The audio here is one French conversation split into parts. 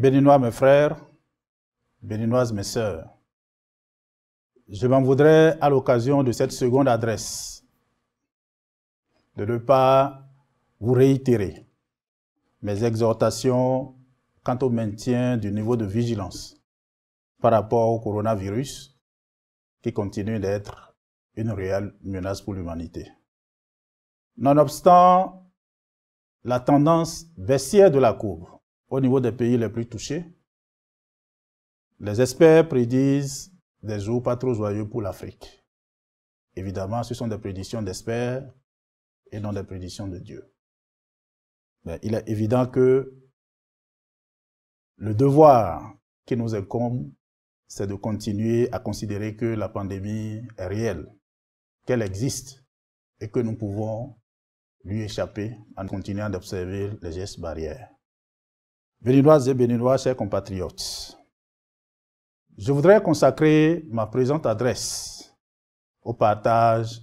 Béninois, mes frères, Béninoises, mes sœurs, je m'en voudrais à l'occasion de cette seconde adresse de ne pas vous réitérer mes exhortations quant au maintien du niveau de vigilance par rapport au coronavirus qui continue d'être une réelle menace pour l'humanité. Nonobstant la tendance baissière de la courbe, au niveau des pays les plus touchés, les experts prédisent des jours pas trop joyeux pour l'Afrique. Évidemment, ce sont des prédictions d'experts et non des prédictions de Dieu. Mais il est évident que le devoir qui nous incombe, c'est de continuer à considérer que la pandémie est réelle, qu'elle existe et que nous pouvons lui échapper en continuant d'observer les gestes barrières. Béninoises et Béninois, chers compatriotes, je voudrais consacrer ma présente adresse au partage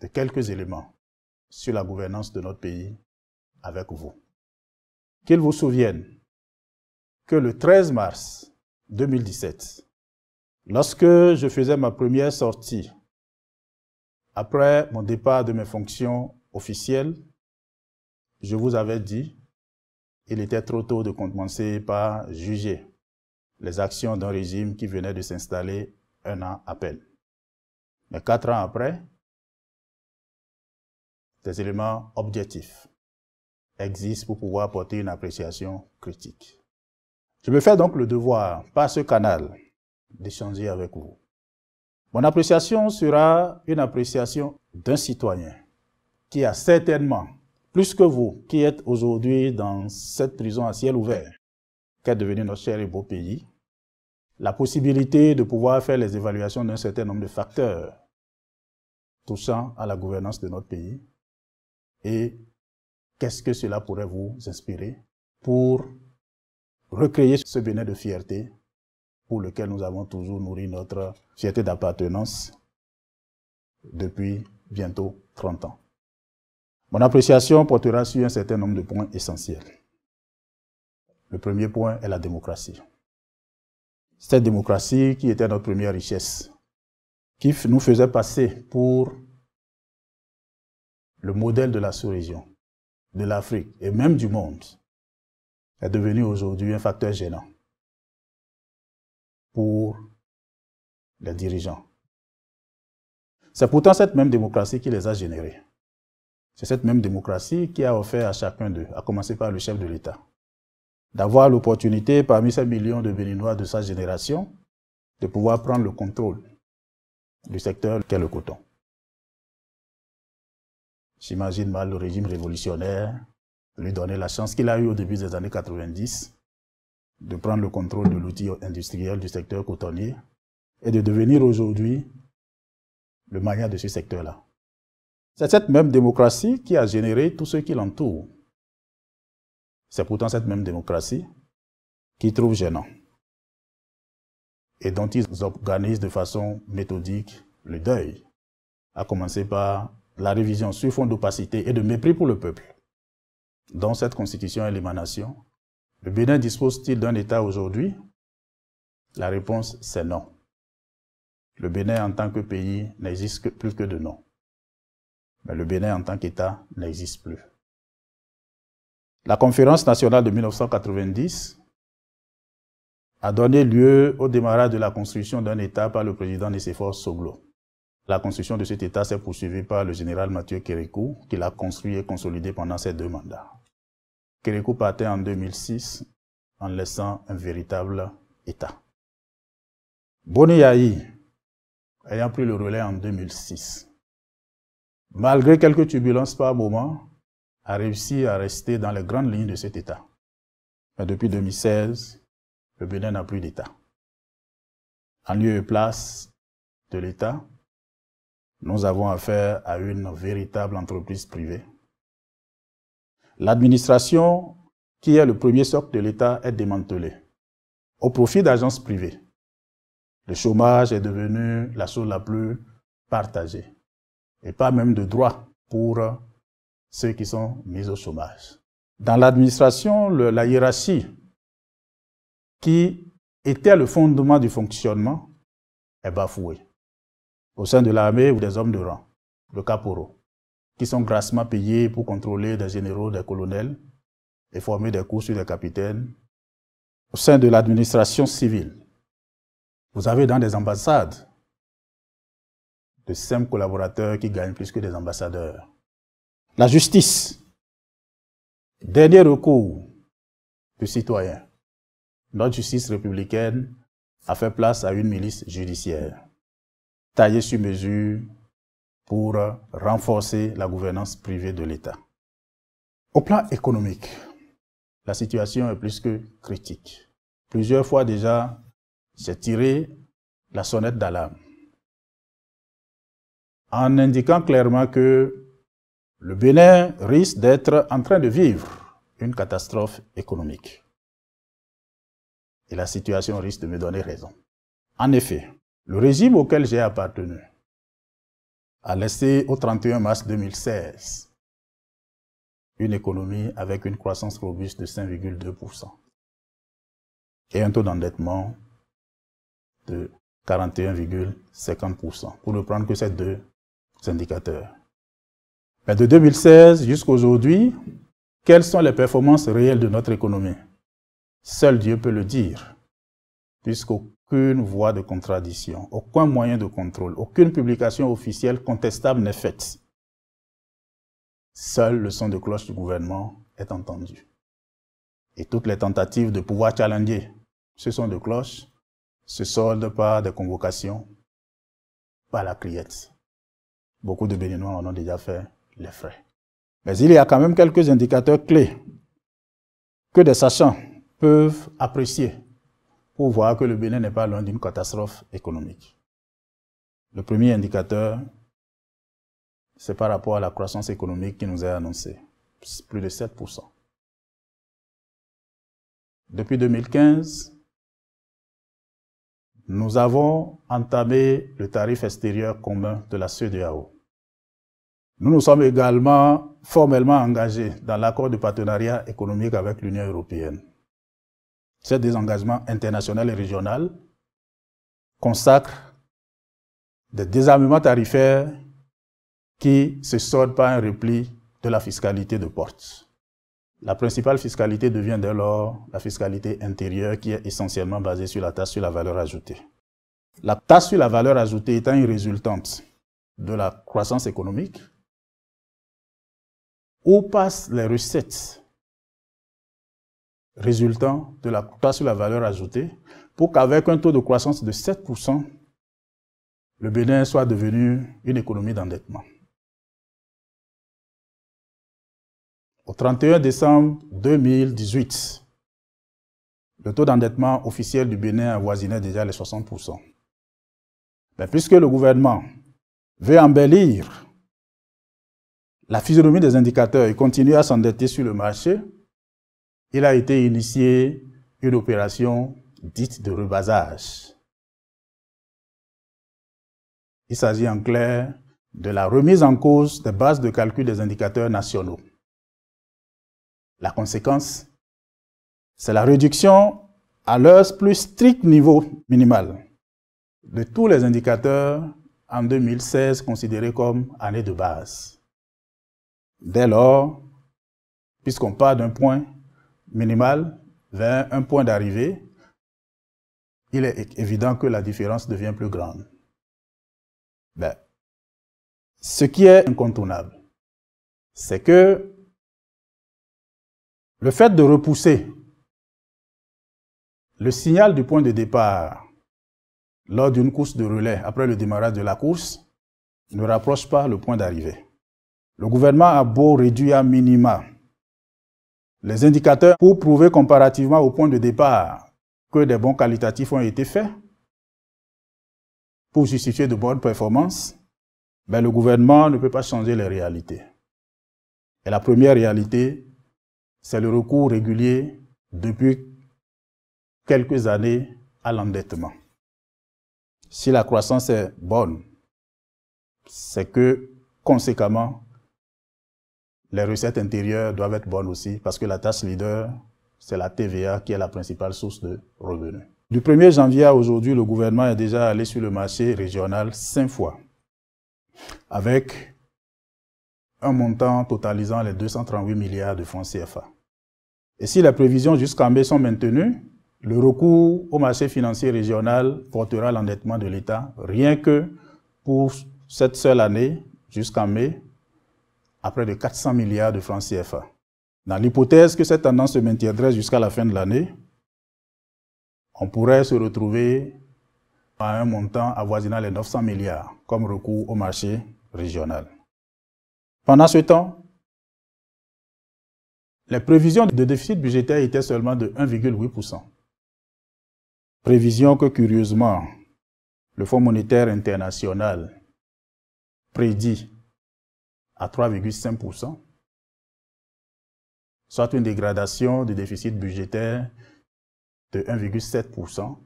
de quelques éléments sur la gouvernance de notre pays avec vous. Qu'ils vous souviennent que le 13 mars 2017, lorsque je faisais ma première sortie après mon départ de mes fonctions officielles, je vous avais dit il était trop tôt de commencer par juger les actions d'un régime qui venait de s'installer un an à peine. Mais quatre ans après, des éléments objectifs existent pour pouvoir porter une appréciation critique. Je me fais donc le devoir, par ce canal, d'échanger avec vous. Mon appréciation sera une appréciation d'un citoyen qui a certainement plus que vous qui êtes aujourd'hui dans cette prison à ciel ouvert, qu'est devenu notre cher et beau pays, la possibilité de pouvoir faire les évaluations d'un certain nombre de facteurs touchant à la gouvernance de notre pays et qu'est-ce que cela pourrait vous inspirer pour recréer ce bénin de fierté pour lequel nous avons toujours nourri notre fierté d'appartenance depuis bientôt 30 ans. Mon appréciation portera sur un certain nombre de points essentiels. Le premier point est la démocratie. Cette démocratie qui était notre première richesse, qui nous faisait passer pour le modèle de la sous-région, de l'Afrique et même du monde, est devenue aujourd'hui un facteur gênant pour les dirigeants. C'est pourtant cette même démocratie qui les a générés. C'est cette même démocratie qui a offert à chacun d'eux, à commencer par le chef de l'État, d'avoir l'opportunité parmi ces millions de Béninois de sa génération de pouvoir prendre le contrôle du secteur qu'est le coton. J'imagine mal le régime révolutionnaire lui donner la chance qu'il a eue au début des années 90 de prendre le contrôle de l'outil industriel du secteur cotonnier et de devenir aujourd'hui le maire de ce secteur-là. C'est cette même démocratie qui a généré tout ce qui l'entoure. C'est pourtant cette même démocratie qui trouve gênant et dont ils organisent de façon méthodique le deuil, à commencer par la révision sur fond d'opacité et de mépris pour le peuple. Dans cette constitution et l'émanation, le Bénin dispose-t-il d'un État aujourd'hui La réponse, c'est non. Le Bénin en tant que pays n'existe plus que de nom mais le Bénin en tant qu'État n'existe plus. La conférence nationale de 1990 a donné lieu au démarrage de la construction d'un État par le président forces Soglo. La construction de cet État s'est poursuivie par le général Mathieu Kérékou, qui l'a construit et consolidé pendant ses deux mandats. Kérékou partait en 2006 en laissant un véritable État. Yahi, ayant pris le relais en 2006, malgré quelques turbulences par moment, a réussi à rester dans les grandes lignes de cet État. Mais depuis 2016, le Bénin n'a plus d'État. En lieu et place de l'État, nous avons affaire à une véritable entreprise privée. L'administration, qui est le premier socle de l'État, est démantelée au profit d'agences privées. Le chômage est devenu la chose la plus partagée et pas même de droits pour euh, ceux qui sont mis au chômage. Dans l'administration, la hiérarchie qui était le fondement du fonctionnement est bafouée. Au sein de l'armée ou des hommes de rang, le caporaux, qui sont grassement payés pour contrôler des généraux, des colonels et former des cours sur des capitaines. Au sein de l'administration civile, vous avez dans des ambassades de simples collaborateurs qui gagnent plus que des ambassadeurs. La justice, dernier recours du citoyen. Notre justice républicaine a fait place à une milice judiciaire, taillée sur mesure pour renforcer la gouvernance privée de l'État. Au plan économique, la situation est plus que critique. Plusieurs fois déjà, j'ai tiré la sonnette d'alarme en indiquant clairement que le Bénin risque d'être en train de vivre une catastrophe économique. Et la situation risque de me donner raison. En effet, le régime auquel j'ai appartenu a laissé au 31 mars 2016 une économie avec une croissance robuste de 5,2% et un taux d'endettement de 41,50%, pour ne prendre que ces deux mais de 2016 jusqu'à aujourd'hui, quelles sont les performances réelles de notre économie Seul Dieu peut le dire, puisqu'aucune voie de contradiction, aucun moyen de contrôle, aucune publication officielle contestable n'est faite. Seul le son de cloche du gouvernement est entendu. Et toutes les tentatives de pouvoir challenger ce son de cloche se soldent par des convocations, par la criette. Beaucoup de Béninois en ont déjà fait les frais. Mais il y a quand même quelques indicateurs clés que des sachants peuvent apprécier pour voir que le Bénin n'est pas loin d'une catastrophe économique. Le premier indicateur, c'est par rapport à la croissance économique qui nous est annoncée, plus de 7%. Depuis 2015, nous avons entamé le tarif extérieur commun de la CEDEAO. Nous nous sommes également formellement engagés dans l'accord de partenariat économique avec l'Union européenne. Ces désengagement international et régional consacre des désarmements tarifaires qui se sortent par un repli de la fiscalité de porte. La principale fiscalité devient dès lors la fiscalité intérieure qui est essentiellement basée sur la taxe sur la valeur ajoutée. La taxe sur la valeur ajoutée étant une résultante de la croissance économique, où passent les recettes résultant de la taxe sur la valeur ajoutée pour qu'avec un taux de croissance de 7%, le Bénin soit devenu une économie d'endettement. Au 31 décembre 2018, le taux d'endettement officiel du Bénin avoisinait déjà les 60%. Mais puisque le gouvernement veut embellir la physionomie des indicateurs et continuer à s'endetter sur le marché, il a été initié une opération dite de rebasage. Il s'agit en clair de la remise en cause des bases de calcul des indicateurs nationaux. La conséquence, c'est la réduction à leur plus strict niveau minimal de tous les indicateurs en 2016 considérés comme année de base. Dès lors, puisqu'on part d'un point minimal vers un point d'arrivée, il est évident que la différence devient plus grande. Ben, ce qui est incontournable, c'est que le fait de repousser le signal du point de départ lors d'une course de relais après le démarrage de la course ne rapproche pas le point d'arrivée. Le gouvernement a beau réduire à minima les indicateurs pour prouver comparativement au point de départ que des bons qualitatifs ont été faits pour justifier de bonnes performances, mais le gouvernement ne peut pas changer les réalités. Et la première réalité, c'est le recours régulier depuis quelques années à l'endettement. Si la croissance est bonne, c'est que conséquemment, les recettes intérieures doivent être bonnes aussi parce que la tâche leader, c'est la TVA qui est la principale source de revenus. Du 1er janvier à aujourd'hui, le gouvernement est déjà allé sur le marché régional cinq fois avec un montant totalisant les 238 milliards de francs CFA. Et si les prévisions jusqu'en mai sont maintenues, le recours au marché financier régional portera l'endettement de l'État rien que pour cette seule année, jusqu'en mai, à près de 400 milliards de francs CFA. Dans l'hypothèse que cette tendance se maintiendrait jusqu'à la fin de l'année, on pourrait se retrouver à un montant avoisinant les 900 milliards comme recours au marché régional. Pendant ce temps, les prévisions de déficit budgétaire étaient seulement de 1,8%. Prévision que, curieusement, le Fonds monétaire international prédit à 3,5%, soit une dégradation du déficit budgétaire de 1,7%,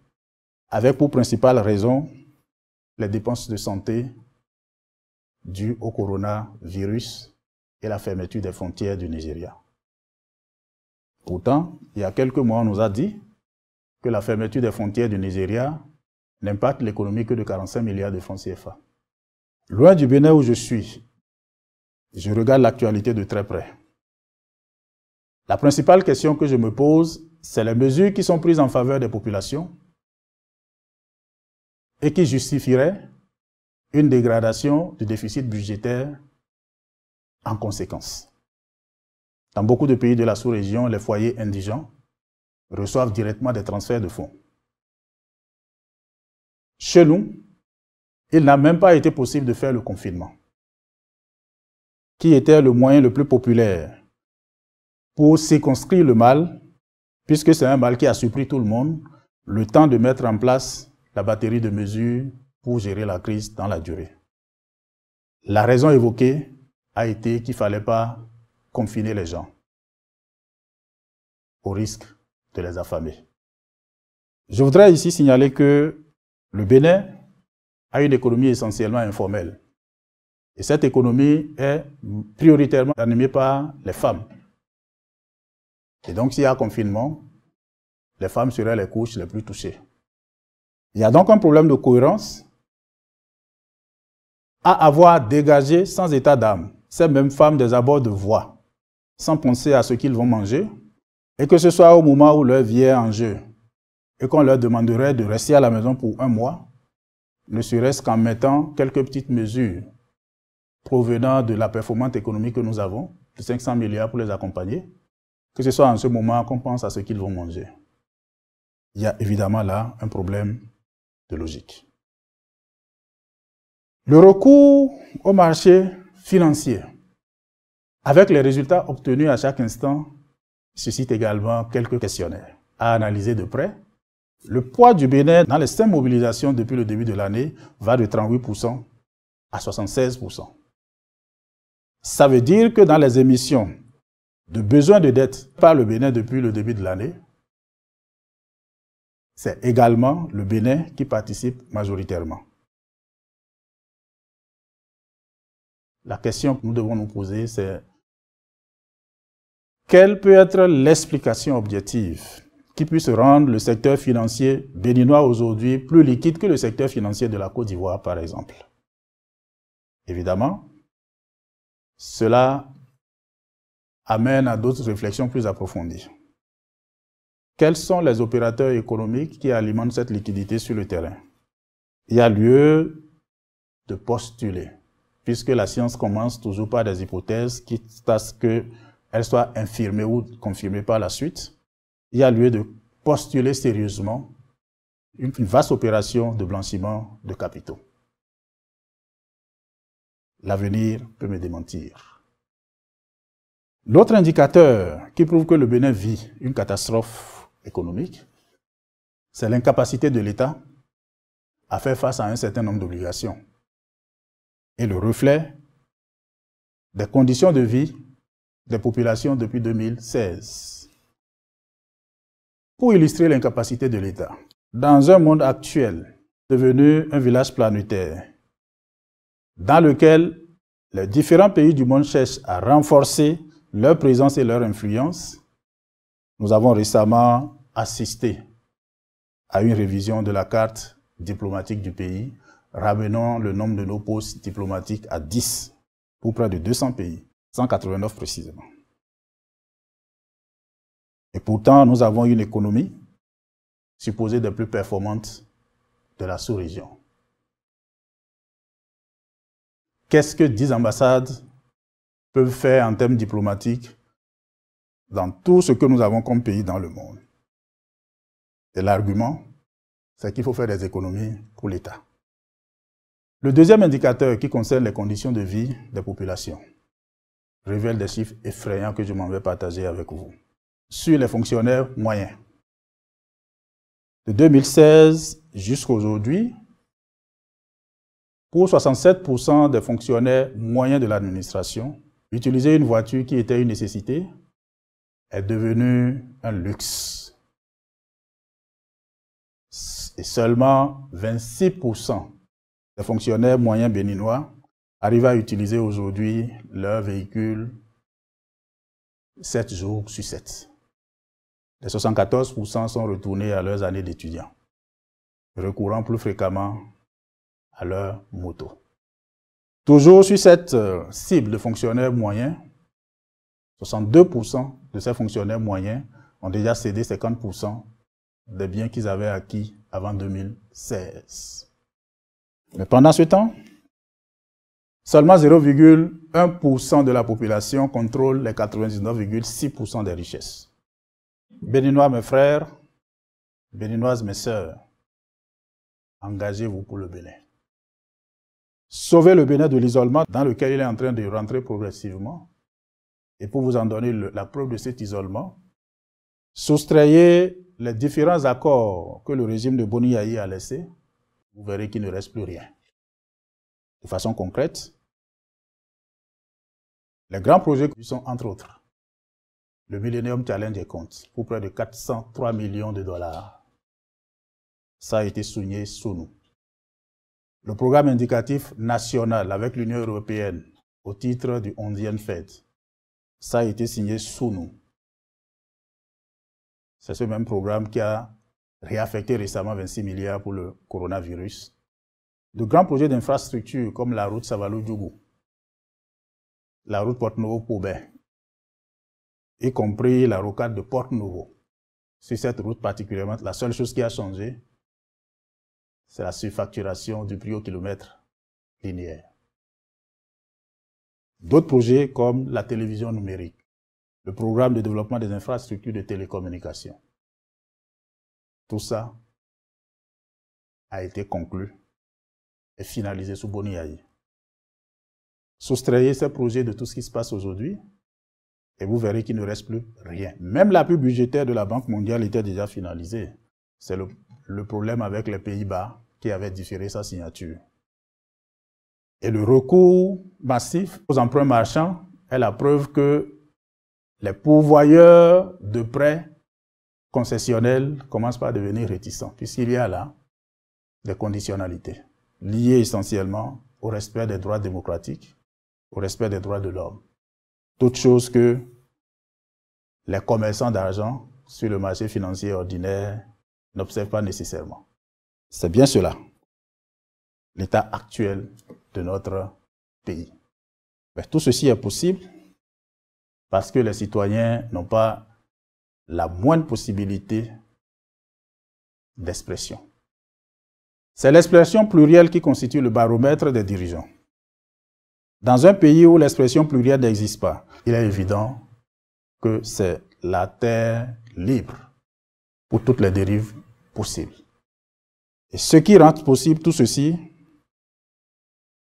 avec pour principale raison les dépenses de santé due au coronavirus et la fermeture des frontières du Nigeria. Pourtant, il y a quelques mois, on nous a dit que la fermeture des frontières du Nigeria n'impacte l'économie que de 45 milliards de francs CFA. Loin du Bénin où je suis, je regarde l'actualité de très près. La principale question que je me pose, c'est les mesures qui sont prises en faveur des populations et qui justifieraient une dégradation du déficit budgétaire en conséquence. Dans beaucoup de pays de la sous-région, les foyers indigents reçoivent directement des transferts de fonds. Chez nous, il n'a même pas été possible de faire le confinement, qui était le moyen le plus populaire pour circonscrire le mal, puisque c'est un mal qui a surpris tout le monde, le temps de mettre en place la batterie de mesures pour gérer la crise dans la durée. La raison évoquée a été qu'il ne fallait pas confiner les gens au risque de les affamer. Je voudrais ici signaler que le Bénin a une économie essentiellement informelle. Et cette économie est prioritairement animée par les femmes. Et donc s'il y a confinement, les femmes seraient les couches les plus touchées. Il y a donc un problème de cohérence à avoir dégagé sans état d'âme ces mêmes femmes des abords de voie, sans penser à ce qu'ils vont manger, et que ce soit au moment où leur vie est en jeu, et qu'on leur demanderait de rester à la maison pour un mois, ne serait-ce qu'en mettant quelques petites mesures provenant de la performance économique que nous avons, de 500 milliards pour les accompagner, que ce soit en ce moment qu'on pense à ce qu'ils vont manger. Il y a évidemment là un problème de logique. Le recours au marché financier, avec les résultats obtenus à chaque instant, suscite également quelques questionnaires à analyser de près. Le poids du Bénin dans les cinq mobilisations depuis le début de l'année va de 38% à 76%. Ça veut dire que dans les émissions de besoins de dette par le Bénin depuis le début de l'année, c'est également le Bénin qui participe majoritairement. La question que nous devons nous poser, c'est quelle peut être l'explication objective qui puisse rendre le secteur financier béninois aujourd'hui plus liquide que le secteur financier de la Côte d'Ivoire, par exemple Évidemment, cela amène à d'autres réflexions plus approfondies. Quels sont les opérateurs économiques qui alimentent cette liquidité sur le terrain Il y a lieu de postuler puisque la science commence toujours par des hypothèses, quitte à ce qu'elles soient infirmées ou confirmées par la suite, il y a lieu de postuler sérieusement une vaste opération de blanchiment de capitaux. L'avenir peut me démentir. L'autre indicateur qui prouve que le Bénin vit une catastrophe économique, c'est l'incapacité de l'État à faire face à un certain nombre d'obligations et le reflet des conditions de vie des populations depuis 2016. Pour illustrer l'incapacité de l'État, dans un monde actuel devenu un village planétaire, dans lequel les différents pays du monde cherchent à renforcer leur présence et leur influence, nous avons récemment assisté à une révision de la carte diplomatique du pays ramenons le nombre de nos postes diplomatiques à 10 pour près de 200 pays, 189 précisément. Et pourtant, nous avons une économie supposée des plus performantes de la sous-région. Qu'est-ce que 10 ambassades peuvent faire en termes diplomatiques dans tout ce que nous avons comme pays dans le monde Et l'argument, c'est qu'il faut faire des économies pour l'État. Le deuxième indicateur qui concerne les conditions de vie des populations révèle des chiffres effrayants que je m'en vais partager avec vous. Sur les fonctionnaires moyens. De 2016 jusqu'à aujourd'hui, pour 67% des fonctionnaires moyens de l'administration, utiliser une voiture qui était une nécessité est devenu un luxe. Et seulement 26% les fonctionnaires moyens béninois arrivent à utiliser aujourd'hui leur véhicule 7 jours sur 7. Les 74% sont retournés à leurs années d'étudiants, recourant plus fréquemment à leur moto. Toujours sur cette euh, cible de fonctionnaires moyens, 62% de ces fonctionnaires moyens ont déjà cédé 50% des biens qu'ils avaient acquis avant 2016. Mais pendant ce temps, seulement 0,1% de la population contrôle les 99,6% des richesses. Béninois, mes frères, béninoises, mes sœurs, engagez-vous pour le Bénin. Sauvez le Bénin de l'isolement dans lequel il est en train de rentrer progressivement. Et pour vous en donner la preuve de cet isolement, soustrayez les différents accords que le régime de Yahi a laissés vous verrez qu'il ne reste plus rien. De façon concrète, les grands projets qui sont entre autres le Millennium Challenge des compte pour près de 403 millions de dollars. Ça a été signé sous nous. Le programme indicatif national avec l'Union européenne au titre du 11e FED, ça a été signé sous nous. C'est ce même programme qui a réaffecté récemment 26 milliards pour le coronavirus. De grands projets d'infrastructures comme la route Savalou-Djougou, la route Porte-Nouveau-Poubet, y compris la rocade de Porte-Nouveau. Sur cette route particulièrement, la seule chose qui a changé, c'est la surfacturation du prix au kilomètre linéaire. D'autres projets comme la télévision numérique, le programme de développement des infrastructures de télécommunications. Tout ça a été conclu et finalisé sous sous Soustrayez ces projets de tout ce qui se passe aujourd'hui et vous verrez qu'il ne reste plus rien. Même la l'appui budgétaire de la Banque mondiale était déjà finalisée. C'est le, le problème avec les Pays-Bas qui avaient différé sa signature. Et le recours massif aux emprunts marchands est la preuve que les pourvoyeurs de prêts concessionnel commence par devenir réticent, puisqu'il y a là des conditionnalités liées essentiellement au respect des droits démocratiques, au respect des droits de l'homme. Toute chose que les commerçants d'argent sur le marché financier ordinaire n'observent pas nécessairement. C'est bien cela, l'état actuel de notre pays. Mais tout ceci est possible parce que les citoyens n'ont pas la moindre possibilité d'expression. C'est l'expression plurielle qui constitue le baromètre des dirigeants. Dans un pays où l'expression plurielle n'existe pas, il est évident que c'est la terre libre pour toutes les dérives possibles. Et ce qui rend possible tout ceci,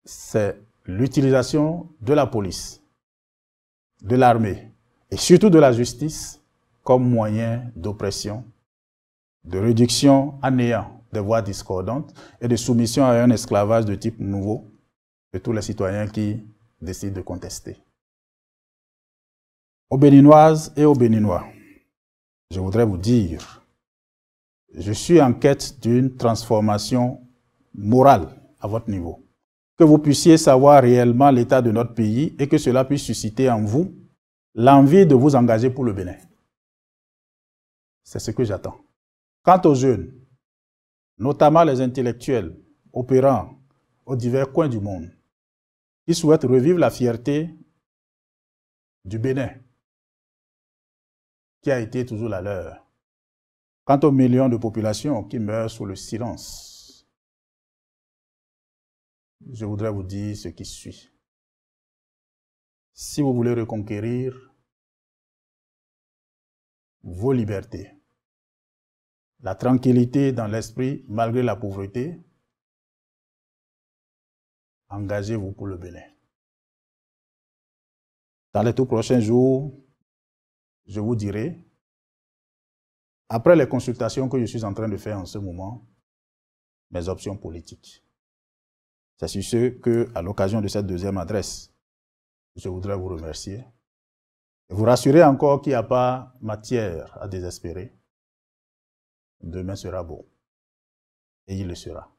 c'est l'utilisation de la police, de l'armée et surtout de la justice comme moyen d'oppression, de réduction à néant des voix discordantes et de soumission à un esclavage de type nouveau de tous les citoyens qui décident de contester. Aux Béninoises et aux Béninois, je voudrais vous dire, je suis en quête d'une transformation morale à votre niveau, que vous puissiez savoir réellement l'état de notre pays et que cela puisse susciter en vous l'envie de vous engager pour le Bénin. C'est ce que j'attends. Quant aux jeunes, notamment les intellectuels opérant aux divers coins du monde, qui souhaitent revivre la fierté du Bénin, qui a été toujours la leur. Quant aux millions de populations qui meurent sous le silence, je voudrais vous dire ce qui suit. Si vous voulez reconquérir vos libertés, la tranquillité dans l'esprit malgré la pauvreté, engagez-vous pour le Bénin. Dans les tout prochains jours, je vous dirai, après les consultations que je suis en train de faire en ce moment, mes options politiques. C'est sur ce que, à l'occasion de cette deuxième adresse, je voudrais vous remercier vous rassurer encore qu'il n'y a pas matière à désespérer Demain sera beau. Et il le sera.